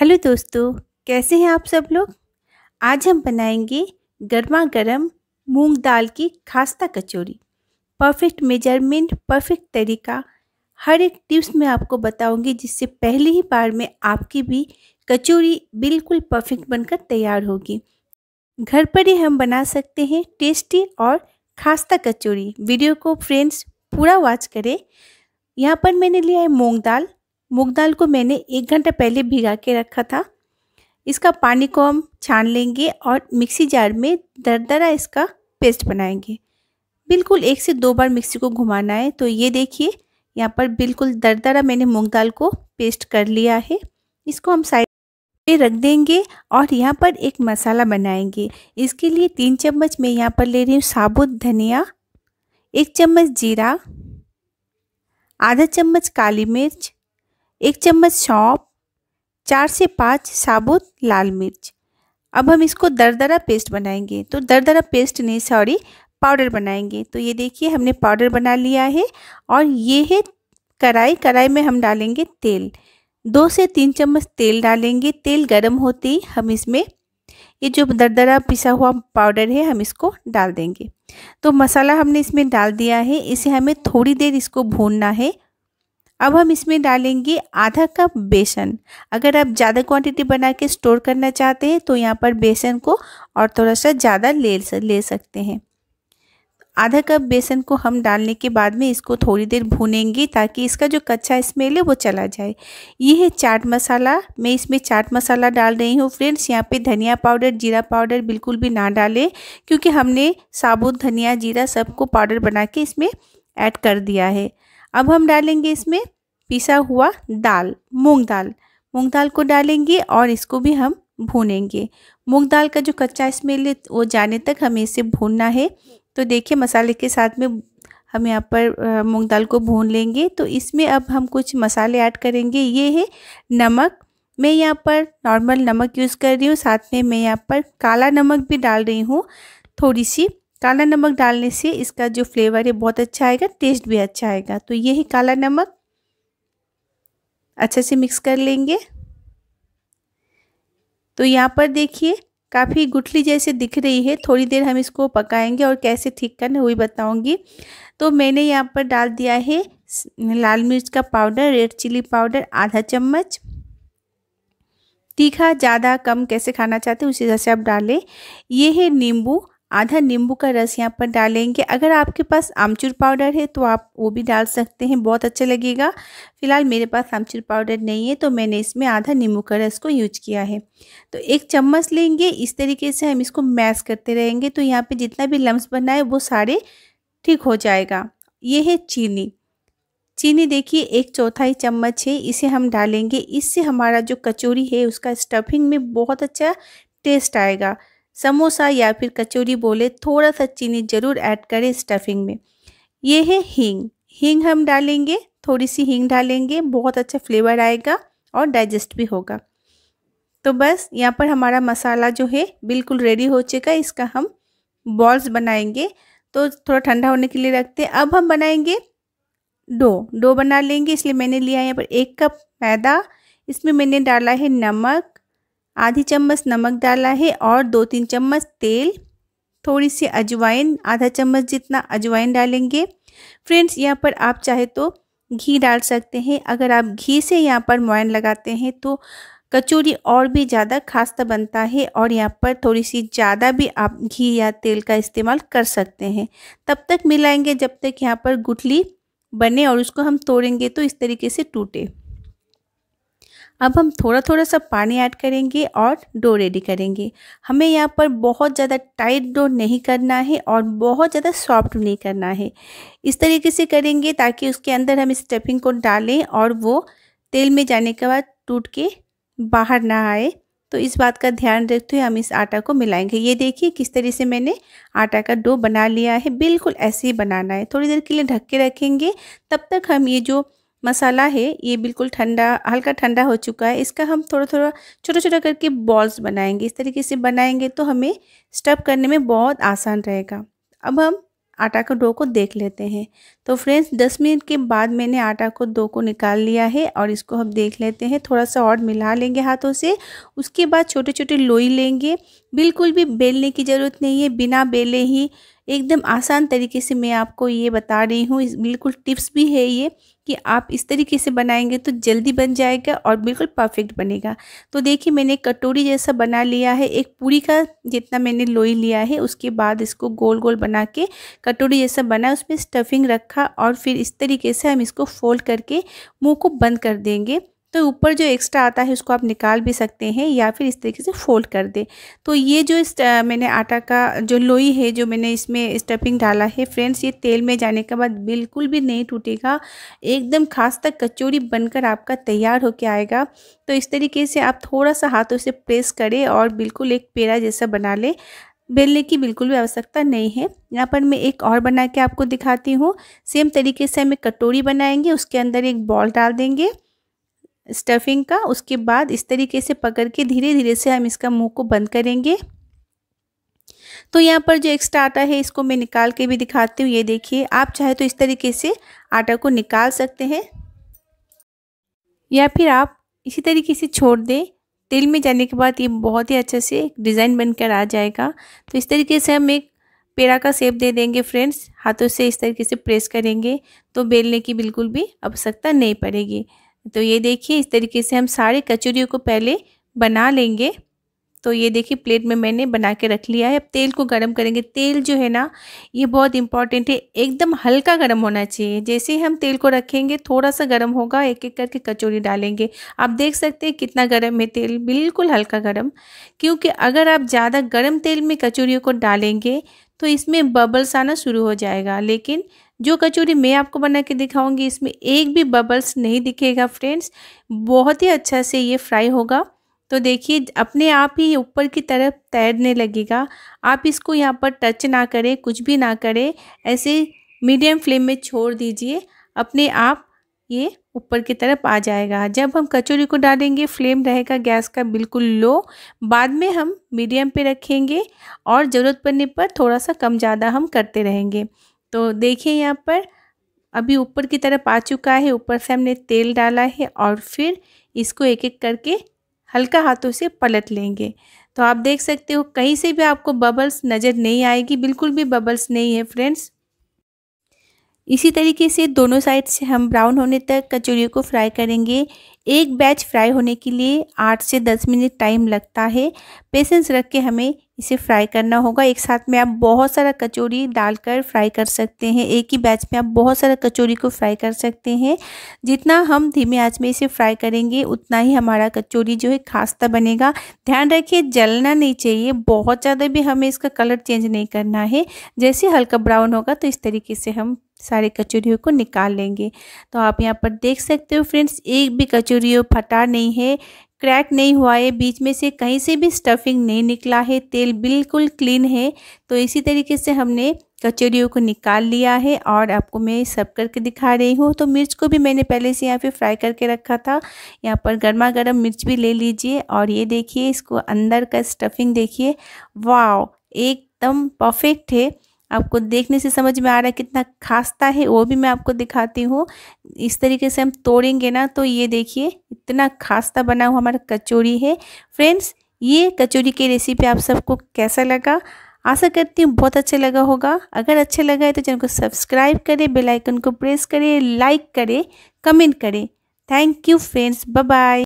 hello दोस्तों कैसे हैं आप सब लोग आज हम बनाएंगे गर्मा गर्म मूँग दाल की खास्ता कचौरी परफेक्ट मेजरमेंट परफेक्ट तरीका हर एक टिप्स मैं आपको बताऊंगी जिससे पहली ही बार में आपकी भी कचौरी बिल्कुल परफेक्ट बनकर तैयार होगी घर पर ही हम बना सकते हैं टेस्टी और खास्ता कचौरी वीडियो को फ्रेंड्स पूरा वॉच करें यहाँ पर मैंने लिया है मूँग दाल मूंग दाल को मैंने एक घंटा पहले भिगा के रखा था इसका पानी को हम छान लेंगे और मिक्सी जार में दरदरा इसका पेस्ट बनाएंगे बिल्कुल एक से दो बार मिक्सी को घुमाना है तो ये देखिए यहाँ पर बिल्कुल दरदरा मैंने मूंग दाल को पेस्ट कर लिया है इसको हम साइड पे रख देंगे और यहाँ पर एक मसाला बनाएंगे इसके लिए तीन चम्मच मैं यहाँ पर ले रही हूँ साबुत धनिया एक चम्मच जीरा आधा चम्मच काली मिर्च एक चम्मच सौंप चार से पाँच साबुत लाल मिर्च अब हम इसको दरदरा पेस्ट बनाएंगे तो दरदरा पेस्ट नहीं सॉरी पाउडर बनाएंगे तो ये देखिए हमने पाउडर बना लिया है और ये है कढ़ाई कढ़ाई में हम डालेंगे तेल दो से तीन चम्मच तेल डालेंगे तेल गर्म होते ही हम इसमें ये जो दरदरा पिसा हुआ पाउडर है हम इसको डाल देंगे तो मसाला हमने इसमें डाल दिया है इसे हमें थोड़ी देर इसको भूनना है अब हम इसमें डालेंगे आधा कप बेसन अगर आप ज़्यादा क्वांटिटी बना के स्टोर करना चाहते हैं तो यहाँ पर बेसन को और थोड़ा सा ज़्यादा ले ले सकते हैं आधा कप बेसन को हम डालने के बाद में इसको थोड़ी देर भूनेंगे ताकि इसका जो कच्चा स्मेल है वो चला जाए ये है चाट मसाला मैं इसमें चाट मसाला डाल रही हूँ फ्रेंड्स यहाँ पे धनिया पाउडर जीरा पाउडर बिल्कुल भी ना डालें क्योंकि हमने साबुत धनिया जीरा सबको पाउडर बना के इसमें ऐड कर दिया है अब हम डालेंगे इसमें पिसा हुआ दाल मूंग दाल मूंग दाल को डालेंगे और इसको भी हम भूनेंगे मूंग दाल का जो कच्चा स्मेल है वो जाने तक हमें इसे भूनना है तो देखिए मसाले के साथ में हम यहाँ पर मूंग दाल को भून लेंगे तो इसमें अब हम कुछ मसाले ऐड करेंगे ये है नमक मैं यहाँ पर नॉर्मल नमक यूज़ कर रही हूँ साथ में मैं यहाँ पर काला नमक भी डाल रही हूँ थोड़ी सी काला नमक डालने से इसका जो फ्लेवर है बहुत अच्छा आएगा टेस्ट भी अच्छा आएगा तो ये है काला नमक अच्छे से मिक्स कर लेंगे तो यहाँ पर देखिए काफ़ी गुठली जैसे दिख रही है थोड़ी देर हम इसको पकाएंगे और कैसे ठीक करना हुई बताऊंगी तो मैंने यहाँ पर डाल दिया है लाल मिर्च का पाउडर रेड चिली पाउडर आधा चम्मच तीखा ज़्यादा कम कैसे खाना चाहते हैं उसी हिसाब से आप डालें ये है नींबू आधा नींबू का रस यहाँ पर डालेंगे अगर आपके पास आमचूर पाउडर है तो आप वो भी डाल सकते हैं बहुत अच्छा लगेगा फ़िलहाल मेरे पास आमचूर पाउडर नहीं है तो मैंने इसमें आधा नींबू का रस को यूज किया है तो एक चम्मच लेंगे इस तरीके से हम इसको मैश करते रहेंगे तो यहाँ पर जितना भी लम्ब बना है वो सारे ठीक हो जाएगा ये है चीनी चीनी देखिए एक चौथाई चम्मच है इसे हम डालेंगे इससे हमारा जो कचौरी है उसका स्टफिंग में बहुत अच्छा टेस्ट आएगा समोसा या फिर कचौरी बोले थोड़ा सा चीनी ज़रूर ऐड करें स्टफिंग में ये है हींग हींग हम डालेंगे थोड़ी सी हींग डालेंगे बहुत अच्छा फ्लेवर आएगा और डाइजेस्ट भी होगा तो बस यहाँ पर हमारा मसाला जो है बिल्कुल रेडी हो चुका है इसका हम बॉल्स बनाएंगे तो थोड़ा ठंडा होने के लिए रखते हैं अब हम बनाएंगे डो डो बना लेंगे इसलिए मैंने लिया यहाँ पर एक कप मैदा इसमें मैंने डाला है नमक आधी चम्मच नमक डाला है और दो तीन चम्मच तेल थोड़ी सी अजवाइन आधा चम्मच जितना अजवाइन डालेंगे फ्रेंड्स यहाँ पर आप चाहे तो घी डाल सकते हैं अगर आप घी से यहाँ पर मोइन लगाते हैं तो कचौरी और भी ज़्यादा खास्ता बनता है और यहाँ पर थोड़ी सी ज़्यादा भी आप घी या तेल का इस्तेमाल कर सकते हैं तब तक मिलाएंगे जब तक यहाँ पर गुठली बने और उसको हम तोड़ेंगे तो इस तरीके से टूटे अब हम थोड़ा थोड़ा सा पानी ऐड करेंगे और डो रेडी करेंगे हमें यहाँ पर बहुत ज़्यादा टाइट डो नहीं करना है और बहुत ज़्यादा सॉफ्ट नहीं करना है इस तरीके से करेंगे ताकि उसके अंदर हम स्टफिंग को डालें और वो तेल में जाने के बाद टूट के बाहर ना आए तो इस बात का ध्यान रखते हुए हम इस आटा को मिलाएंगे ये देखिए किस तरह से मैंने आटा का डो बना लिया है बिल्कुल ऐसे ही बनाना है थोड़ी देर के लिए ढक के रखेंगे तब तक हम ये जो मसाला है ये बिल्कुल ठंडा हल्का ठंडा हो चुका है इसका हम थोड़ा थोड़ा छोटा छोटा करके बॉल्स बनाएंगे इस तरीके से बनाएंगे तो हमें स्टफ़ करने में बहुत आसान रहेगा अब हम आटा का डो को देख लेते हैं तो फ्रेंड्स 10 मिनट के बाद मैंने आटा को डो को निकाल लिया है और इसको हम देख लेते हैं थोड़ा सा और मिला लेंगे हाथों से उसके बाद छोटे छोटे लोई लेंगे बिल्कुल भी बेलने की ज़रूरत नहीं है बिना बेले ही एकदम आसान तरीके से मैं आपको ये बता रही हूँ बिल्कुल टिप्स भी है ये कि आप इस तरीके से बनाएंगे तो जल्दी बन जाएगा और बिल्कुल परफेक्ट बनेगा तो देखिए मैंने कटोरी जैसा बना लिया है एक पूरी का जितना मैंने लोई लिया है उसके बाद इसको गोल गोल बना के कटोरी जैसा बना उसमें स्टफिंग रखा और फिर इस तरीके से हम इसको फोल्ड करके मुँह को बंद कर देंगे तो ऊपर जो एक्स्ट्रा आता है उसको आप निकाल भी सकते हैं या फिर इस तरीके से फोल्ड कर दें तो ये जो इस मैंने आटा का जो लोई है जो मैंने इसमें स्टफिंग डाला है फ्रेंड्स ये तेल में जाने के बाद बिल्कुल भी नहीं टूटेगा एकदम खास तक कचौड़ी बनकर आपका तैयार होकर आएगा तो इस तरीके से आप थोड़ा सा हाथों से प्रेस करें और बिल्कुल एक पेड़ा जैसा बना लें बेलने की बिल्कुल भी आवश्यकता नहीं है यहाँ पर मैं एक और बना के आपको दिखाती हूँ सेम तरीके से हमें कटोरी बनाएंगे उसके अंदर एक बॉल डाल देंगे स्टफिंग का उसके बाद इस तरीके से पकड़ के धीरे धीरे से हम इसका मुंह को बंद करेंगे तो यहाँ पर जो एक्स्ट्रा आटा है इसको मैं निकाल के भी दिखाती हूँ ये देखिए आप चाहे तो इस तरीके से आटा को निकाल सकते हैं या फिर आप इसी तरीके से छोड़ दें तेल में जाने के बाद ये बहुत ही अच्छे से डिज़ाइन बनकर आ जाएगा तो इस तरीके से हम एक पेड़ा का सेप दे देंगे फ्रेंड्स हाथों से इस तरीके से प्रेस करेंगे तो बेलने की बिल्कुल भी आवश्यकता नहीं पड़ेगी तो ये देखिए इस तरीके से हम सारे कचौरियों को पहले बना लेंगे तो ये देखिए प्लेट में मैंने बना के रख लिया है अब तेल को गर्म करेंगे तेल जो है ना ये बहुत इंपॉर्टेंट है एकदम हल्का गर्म होना चाहिए जैसे ही हम तेल को रखेंगे थोड़ा सा गर्म होगा एक एक करके कचौरी डालेंगे आप देख सकते हैं कितना गर्म है तेल बिल्कुल हल्का गर्म क्योंकि अगर आप ज़्यादा गर्म तेल में कचौरी को डालेंगे तो इसमें बबल्स आना शुरू हो जाएगा लेकिन जो कचौरी मैं आपको बना के दिखाऊंगी इसमें एक भी बबल्स नहीं दिखेगा फ्रेंड्स बहुत ही अच्छा से ये फ्राई होगा तो देखिए अपने आप ही ऊपर की तरफ तैरने लगेगा आप इसको यहाँ पर टच ना करें कुछ भी ना करें ऐसे मीडियम फ्लेम में छोड़ दीजिए अपने आप ये ऊपर की तरफ आ जाएगा जब हम कचौरी को डालेंगे फ्लेम रहेगा गैस का बिल्कुल लो बाद में हम मीडियम पे रखेंगे और ज़रूरत पड़ने पर थोड़ा सा कम ज़्यादा हम करते रहेंगे तो देखिए यहाँ पर अभी ऊपर की तरफ आ चुका है ऊपर से हमने तेल डाला है और फिर इसको एक एक करके हल्का हाथों से पलट लेंगे तो आप देख सकते हो कहीं से भी आपको बबल्स नज़र नहीं आएगी बिल्कुल भी बबल्स नहीं है फ्रेंड्स इसी तरीके से दोनों साइड से हम ब्राउन होने तक कचौड़ियों को फ्राई करेंगे एक बैच फ्राई होने के लिए आठ से दस मिनट टाइम लगता है पेशेंस रख के हमें इसे फ्राई करना होगा एक साथ में आप बहुत सारा कचौड़ी डालकर फ्राई कर सकते हैं एक ही बैच में आप बहुत सारा कचौड़ी को फ्राई कर सकते हैं जितना हम धीमे आंच में इसे फ्राई करेंगे उतना ही हमारा कचौड़ी जो है खास्ता बनेगा ध्यान रखिए जलना नहीं चाहिए बहुत ज़्यादा भी हमें इसका कलर चेंज नहीं करना है जैसे हल्का ब्राउन होगा तो इस तरीके से हम सारे कचौरियों को निकाल लेंगे तो आप यहाँ पर देख सकते हो फ्रेंड्स एक भी कचौरियों फटा नहीं है क्रैक नहीं हुआ है बीच में से कहीं से भी स्टफिंग नहीं निकला है तेल बिल्कुल क्लीन है तो इसी तरीके से हमने कचौरियों को निकाल लिया है और आपको मैं सब करके दिखा रही हूँ तो मिर्च को भी मैंने पहले से यहाँ पे फ्राई करके रखा था यहाँ पर गर्मा गर्म मिर्च भी ले लीजिए और ये देखिए इसको अंदर का स्टफिंग देखिए वाओ एकदम परफेक्ट है आपको देखने से समझ में आ रहा है कितना खास्ता है वो भी मैं आपको दिखाती हूँ इस तरीके से हम तोड़ेंगे ना तो ये देखिए इतना खास्ता बना हुआ हमारा कचौरी है फ्रेंड्स ये कचौरी की रेसिपी आप सबको कैसा लगा आशा करती हूँ बहुत अच्छा लगा होगा अगर अच्छा लगा है तो चैनल को सब्सक्राइब करें बेल आइकन को प्रेस करें लाइक करें कमेंट करें thank you friends bye bye